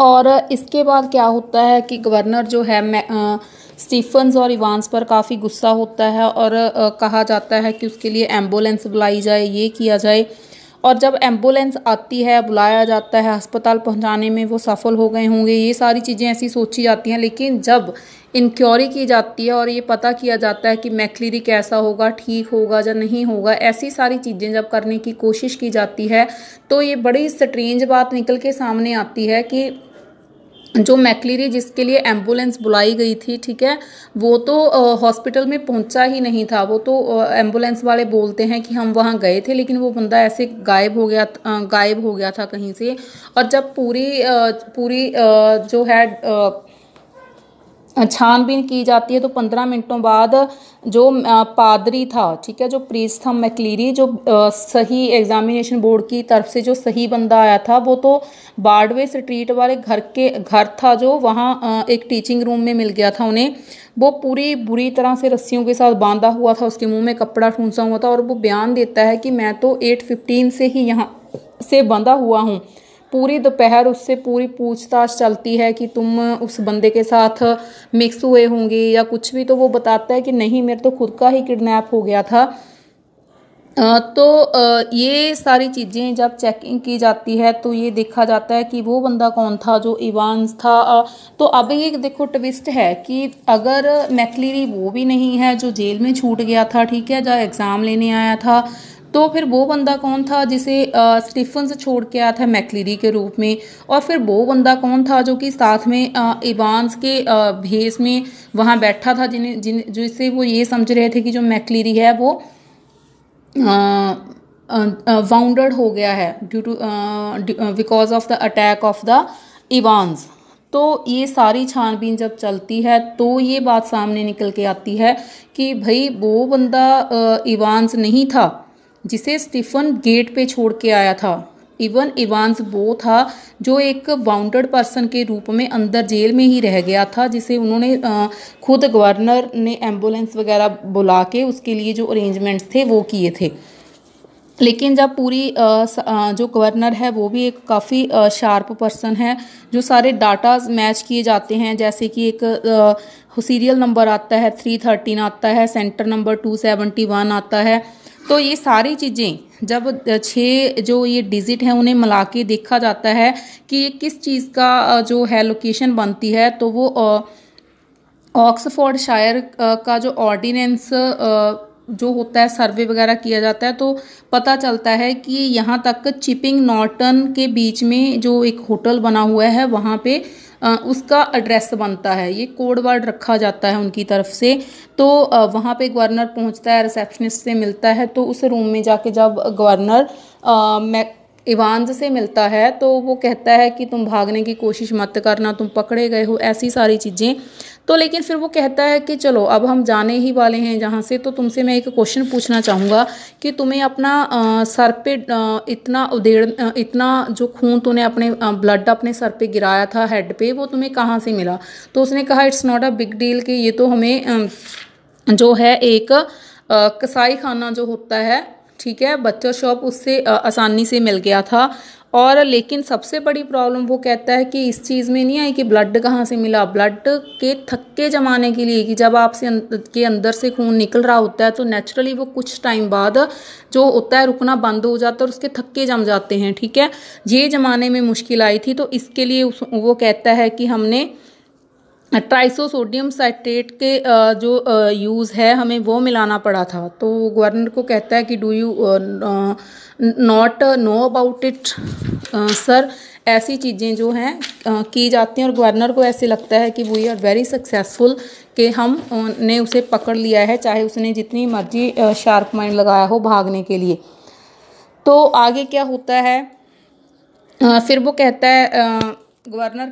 और इसके बाद क्या होता है कि गवर्नर जो है स्टीफन्स और इवान्स पर काफ़ी गुस्सा होता है और आ, कहा जाता है कि उसके लिए एम्बुलेंस बुलाई जाए ये किया जाए और जब एम्बुलेंस आती है बुलाया जाता है अस्पताल पहुंचाने में वो सफल हो गए होंगे ये सारी चीज़ें ऐसी सोची जाती हैं लेकिन जब इंक्वायरी की जाती है और ये पता किया जाता है कि मैक्लीरी कैसा होगा ठीक होगा या नहीं होगा ऐसी सारी चीज़ें जब करने की कोशिश की जाती है तो ये बड़ी स्ट्रेंज बात निकल के सामने आती है कि जो मैकलीरी जिसके लिए एम्बुलेंस बुलाई गई थी ठीक है वो तो हॉस्पिटल में पहुंचा ही नहीं था वो तो एम्बुलेंस वाले बोलते हैं कि हम वहाँ गए थे लेकिन वो बंदा ऐसे गायब हो गया गायब हो गया था कहीं से और जब पूरी पूरी जो है छानबीन की जाती है तो पंद्रह मिनटों बाद जो पादरी था ठीक है जो प्रीस था मैकलीरी जो सही एग्जामिनेशन बोर्ड की तरफ से जो सही बंदा आया था वो तो बाडवे स्ट्रीट वाले घर के घर था जो वहाँ एक टीचिंग रूम में मिल गया था उन्हें वो पूरी बुरी तरह से रस्सियों के साथ बांधा हुआ था उसके मुंह में कपड़ा ठूंसा हुआ था और वो बयान देता है कि मैं तो एट फिफ्टीन से ही यहाँ से बंधा हुआ हूँ पूरी दोपहर उससे पूरी पूछताछ चलती है कि तुम उस बंदे के साथ मिक्स हुए होंगे या कुछ भी तो वो बताता है कि नहीं मेरे तो खुद का ही किडनैप हो गया था तो ये सारी चीज़ें जब चेकिंग की जाती है तो ये देखा जाता है कि वो बंदा कौन था जो इवान्स था तो अब ये देखो ट्विस्ट है कि अगर मैकलीरी वो भी नहीं है जो जेल में छूट गया था ठीक है जब एग्ज़ाम लेने आया था तो फिर वो बंदा कौन था जिसे स्टीफन से छोड़ के आया था मैकलीरी के रूप में और फिर वो बंदा कौन था जो कि साथ में इवान्स के भेस में वहाँ बैठा था जिन्हें जिन जिससे वो ये समझ रहे थे कि जो मैकलीरी है वो वाउंडेड हो गया है due to because of the attack of the Evans तो ये सारी छानबीन जब चलती है तो ये बात सामने निकल के आती है कि भाई वो बंदा इवान्स नहीं था जिसे स्टीफन गेट पे छोड़ के आया था इवन इवान्स वो था जो एक बाउंडेड पर्सन के रूप में अंदर जेल में ही रह गया था जिसे उन्होंने खुद गवर्नर ने एम्बुलेंस वगैरह बुला के उसके लिए जो अरेंजमेंट्स थे वो किए थे लेकिन जब पूरी जो गवर्नर है वो भी एक काफ़ी शार्प पर्सन है जो सारे डाटा मैच किए जाते हैं जैसे कि एक सीरियल नंबर आता है थ्री थर्टीन आता है centre number two seventy one आता है तो ये सारी चीज़ें जब छः जो ये डिजिट हैं उन्हें मिला के देखा जाता है कि ये किस चीज़ का जो है लोकेशन बनती है तो वो ऑक्सफोर्ड शायर का जो ऑर्डिनेंस जो होता है सर्वे वगैरह किया जाता है तो पता चलता है कि यहाँ तक चिपिंग नॉर्टन के बीच में जो एक होटल बना हुआ है वहाँ पे उसका एड्रेस बनता है ये कोड वर्ड रखा जाता है उनकी तरफ से तो वहाँ पे गवर्नर पहुँचता है रिसेप्शनिस्ट से मिलता है तो उस रूम में जाके जब गवर्नर मैं इवानज से मिलता है तो वो कहता है कि तुम भागने की कोशिश मत करना तुम पकड़े गए हो ऐसी सारी चीज़ें तो लेकिन फिर वो कहता है कि चलो अब हम जाने ही वाले हैं जहाँ से तो तुमसे मैं एक क्वेश्चन पूछना चाहूँगा कि तुम्हें अपना आ, सर पे आ, इतना उधेड़ इतना जो खून तूने अपने ब्लड अपने सर पे गिराया था हेड पे वो तुम्हें कहाँ से मिला तो उसने कहा it's not a big deal कि ये तो हमें जो है एक कसाई खाना जो होता है ठीक है बच्चा शॉप उससे आसानी से मिल गया था और लेकिन सबसे बड़ी प्रॉब्लम वो कहता है कि इस चीज़ में नहीं आई कि ब्लड कहाँ से मिला ब्लड के थक्के जमाने के लिए कि जब आपसे अं, के अंदर से खून निकल रहा होता है तो नेचुरली वो कुछ टाइम बाद जो होता है रुकना बंद हो जाता है और उसके थक्के जम जाते हैं ठीक है ये जमाने में मुश्किल आई थी तो इसके लिए उस, वो कहता है कि हमने ट्राइसोसोडियम साइट्रेट के जो यूज़ है हमें वो मिलाना पड़ा था तो गवर्नर को कहता है कि do you not know about it sir ऐसी चीज़ें जो हैं की जाती हैं और गवर्नर को ऐसे लगता है कि वी आर वेरी सक्सेसफुल कि हम ने उसे पकड़ लिया है चाहे उसने जितनी मर्जी शार्प माइंड लगाया हो भागने के लिए तो आगे क्या होता है फिर वो कहता है गवर्नर